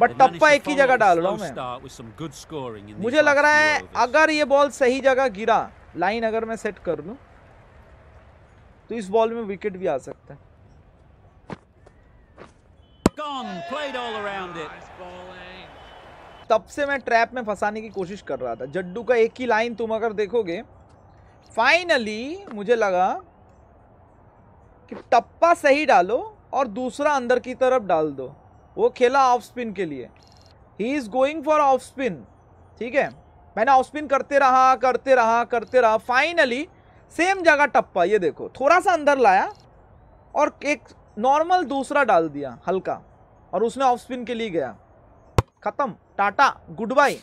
but टप्पा एक ही जगह डाल रहा हूँ मैं मुझे लग रहा है अगर ये बॉल सही जगह गिरा लाइन अगर मैं सेट कर लूँ तो इस बॉल में विकेट भी आ सकता है तब से मैं ट्रैप में फंसाने की कोशिश कर रहा था जड्डू का एक ही लाइन तुम अगर देखोगे फाइनली मुझे लगा कि टप्पा सही डालो और दूसरा अंदर की तरफ डाल दो वो खेला ऑफ स्पिन के लिए he is going for off spin ठीक है मैंने ऑफ स्पिन करते रहा करते रहा करते रहा फाइनली सेम जगह टप्पा ये देखो थोड़ा सा अंदर लाया और एक नॉर्मल दूसरा डाल दिया हल्का और उसने ऑफ स्पिन के लिए गया ख़त्म टाटा गुड बाय